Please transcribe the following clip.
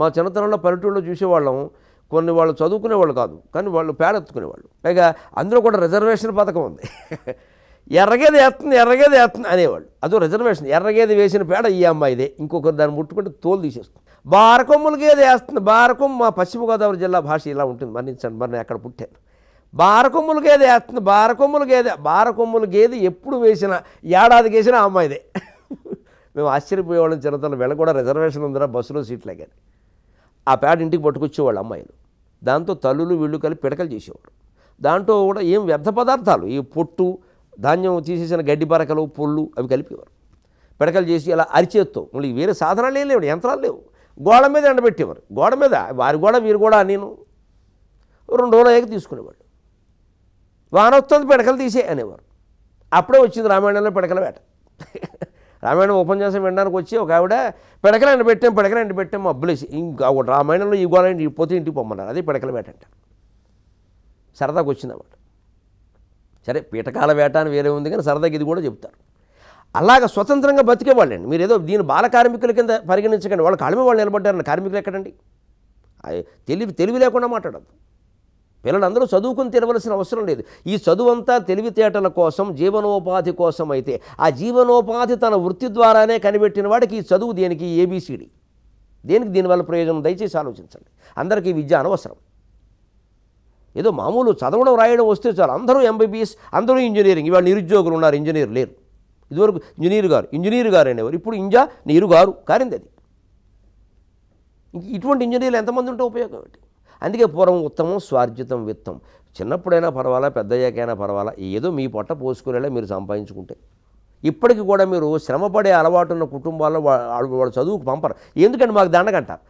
మా చిన్నతనంలో పల్లెటూళ్ళలో చూసేవాళ్ళం కొన్ని వాళ్ళు చదువుకునేవాళ్ళు కాదు కానీ వాళ్ళు పేరెత్తుకునేవాళ్ళు పైగా అందులో కూడా రిజర్వేషన్ పథకం ఉంది ఎర్రగేది వేస్తుంది ఎర్రగేది వేస్తుంది అనేవాళ్ళు అదో రిజర్వేషన్ ఎర్రగేది వేసిన పేడ ఈ అమ్మాయిదే ఇంకొకరు దాన్ని ముట్టుకుంటే తోలు తీసేస్తుంది బారకొమ్ములకేది వేస్తుంది బారకొమ్మ మా పశ్చిమ గోదావరి జిల్లా భాష ఇలా ఉంటుంది మరణించండి మరి ఎక్కడ అక్కడ పుట్టాను బారకొమ్ములు వేస్తుంది బారకొమ్ములు గేదె బారకొమ్ములు గేదె ఎప్పుడు వేసిన ఏడాది వేసిన అమ్మాయిదే మేము ఆశ్చర్యపోయేవాళ్ళం చిన్నతనం వెళ్ళ కూడా రిజర్వేషన్ ఉందిరా బస్సులో సీట్లే కానీ ఆ ప్యాడ్ ఇంటికి పట్టుకొచ్చేవాళ్ళు అమ్మాయిలు దాంతో తల్లులు వీళ్ళు కలిపి పిడకలు చేసేవారు దాంట్లో కూడా ఏం వ్యర్థ పదార్థాలు ఈ పొట్టు ధాన్యం తీసేసిన గడ్డి పరకలు పొళ్ళు అవి కలిపేవారు పిడకలు చేసి అలా అరిచేత్తో మళ్ళీ వేరే సాధనాలు ఏం లేవు యంత్రాలు లేవు గోడ మీద ఎండబెట్టేవారు గోడ మీద వారి గోడ వీరు కూడా నేను రెండు రోజులు తీసుకునేవాళ్ళు వాన పిడకలు తీసే అనేవారు అప్పుడే వచ్చింది రామాయణంలో పిడకల వేట రామాయణం ఓపెన్ చేసి వినడానికి వచ్చి ఒక ఆవిడ పిడకలు ఎండ పెట్టాం పిడకలు ఎండ పెట్టాం అబ్బులేసి ఇంకా రామాయణంలో ఈ పోతే ఇంటికి పొమ్మన్నారు అదే పెడకల వేట అంట సరదాకు వచ్చిందన్నమాట సరే పీటకాల వేట అని వేరే ఉంది కానీ సరదాకి ఇది కూడా చెప్తారు అలాగ స్వతంత్రంగా బతికేవాళ్ళండి మీరు ఏదో దీని బాల కార్మికుల కింద పరిగణించకండి వాళ్ళ కాళ్ళ వాళ్ళు నిలబడ్డారని కార్మికులు ఎక్కడండి తెలివి తెలివి లేకుండా మాట్లాడద్దు పిల్లలందరూ చదువుకుని తినవలసిన అవసరం లేదు ఈ చదువు అంతా తెలివితేటల కోసం జీవనోపాధి కోసం అయితే ఆ జీవనోపాధి తన వృత్తి ద్వారానే కనిపెట్టిన వాడికి ఈ చదువు దేనికి ఏబీసీడీ దేనికి దీనివల్ల ప్రయోజనం దయచేసి ఆలోచించండి అందరికీ విద్య అనవసరం ఏదో మామూలు చదవడం రాయడం వస్తే చాలు అందరూ ఎంబీబీఎస్ అందరూ ఇంజనీరింగ్ ఇవాళ నిరుద్యోగులు ఉన్నారు ఇంజనీర్ లేరు ఇదివరకు ఇంజనీర్ గారు ఇంజనీర్ గారు అనేవారు ఇప్పుడు ఇంజా నీరు గారు కారింది అది ఇటువంటి ఇంజనీర్లు ఎంతమంది ఉంటే ఉపయోగం ఏంటి అందుకే పూర్వం ఉత్తమం స్వార్జితం విత్తం చిన్నప్పుడైనా పర్వాలా అయ్యాకైనా పర్వాలా ఏదో మీ పొట్ట పోసుకునేలా మీరు సంపాదించుకుంటే ఇప్పటికి కూడా మీరు శ్రమపడే అలవాటు ఉన్న కుటుంబాల్లో వాళ్ళు చదువుకు పంపరు ఎందుకంటే మాకు దండగంటారు